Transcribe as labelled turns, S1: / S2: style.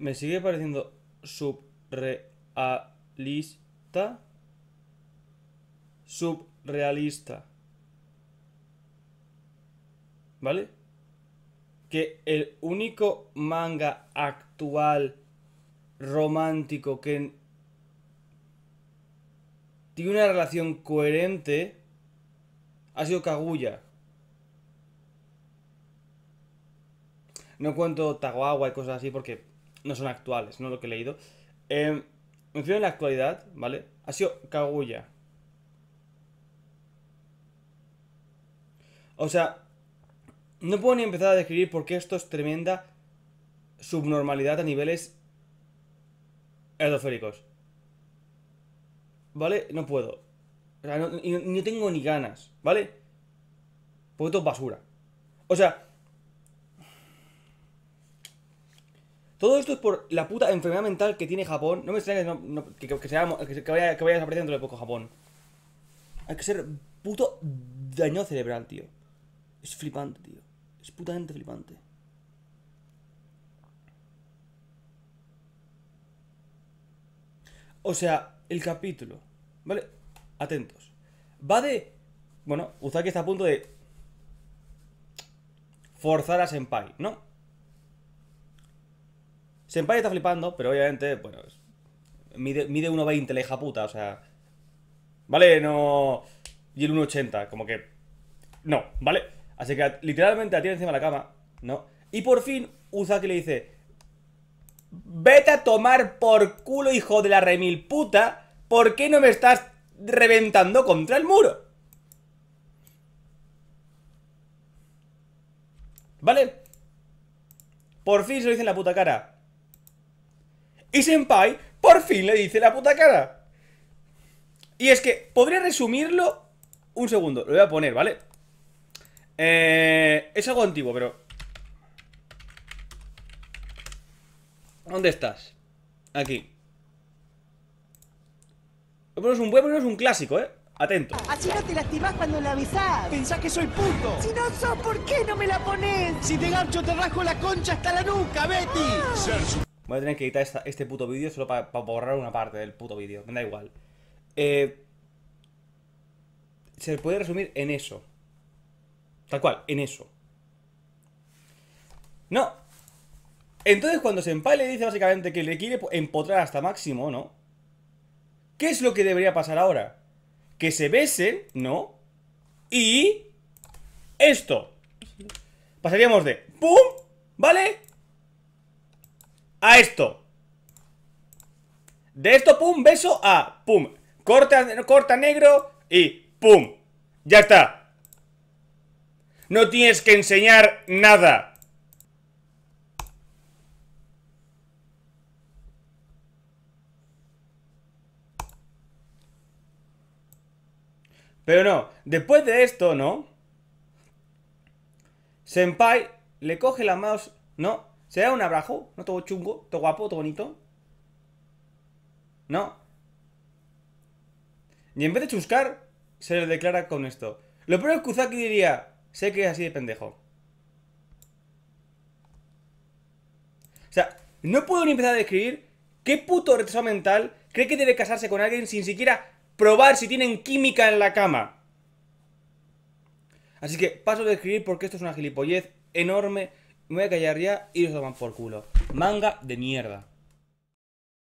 S1: me sigue pareciendo subrealista. Subrealista. ¿Vale? Que el único manga actual romántico que tiene una relación coherente ha sido Kaguya. No cuento Tagua y cosas así porque no son actuales, no lo que he leído. me em, fío en la actualidad, ¿vale? Ha sido Kaguya. O sea, no puedo ni empezar a describir por qué esto es tremenda subnormalidad a niveles edoféricos. ¿Vale? No puedo. O sea, no tengo ni ganas, ¿vale? Porque esto es basura. O sea, Todo esto es por la puta enfermedad mental que tiene Japón. No me extraña que, que, vaya, que vaya desapareciendo de poco Japón. Hay que ser puto daño cerebral, tío. Es flipante, tío. Es putamente flipante. O sea, el capítulo, ¿vale? Atentos. Va de. Bueno, Uzaki está a punto de. Forzar a Senpai, ¿no? Senpai está flipando, pero obviamente, bueno, mide, 1,20 la hija puta, o sea. ¿Vale? No. Y el 1,80, como que. No, ¿vale? Así que literalmente la encima de la cama, ¿no? Y por fin, Uzaki le dice: Vete a tomar por culo, hijo de la remil puta. ¿Por qué no me estás reventando contra el muro? ¿Vale? Por fin se lo dice en la puta cara. Y Senpai por fin le dice la puta cara. Y es que, podría resumirlo... Un segundo, lo voy a poner, ¿vale? Eh, es algo antiguo, pero... ¿Dónde estás? Aquí. Voy es un, huevo, no es un clásico, ¿eh? Atento. Así no te lastimas cuando la avisás. Pensás que soy puto. Si no sos, ¿por qué no me la pones? Si te gancho, te rasco la concha hasta la nuca, Betty. Ah. Voy a tener que editar este puto vídeo solo para borrar una parte del puto vídeo. Me da igual. Eh, se puede resumir en eso. Tal cual, en eso. No. Entonces cuando Senpai le dice básicamente que le quiere empotrar hasta máximo, ¿no? ¿Qué es lo que debería pasar ahora? Que se besen, ¿no? Y... Esto. Pasaríamos de... ¡Pum! ¿Vale? a esto. De esto, pum, beso a, pum. Corta, corta negro y pum. Ya está. No tienes que enseñar nada. Pero no, después de esto, ¿no? Senpai le coge la mouse, ¿no? ¿Se da un abrazo? ¿No todo chungo? ¿Todo guapo? ¿Todo bonito? No. Y en vez de chuscar, se lo declara con esto. Lo peor es que Kuzaki diría, sé que es así de pendejo. O sea, no puedo ni empezar a describir qué puto retraso mental cree que debe casarse con alguien sin siquiera probar si tienen química en la cama. Así que paso de escribir porque esto es una gilipollez enorme me voy a callar ya y los toman por culo. Manga de mierda.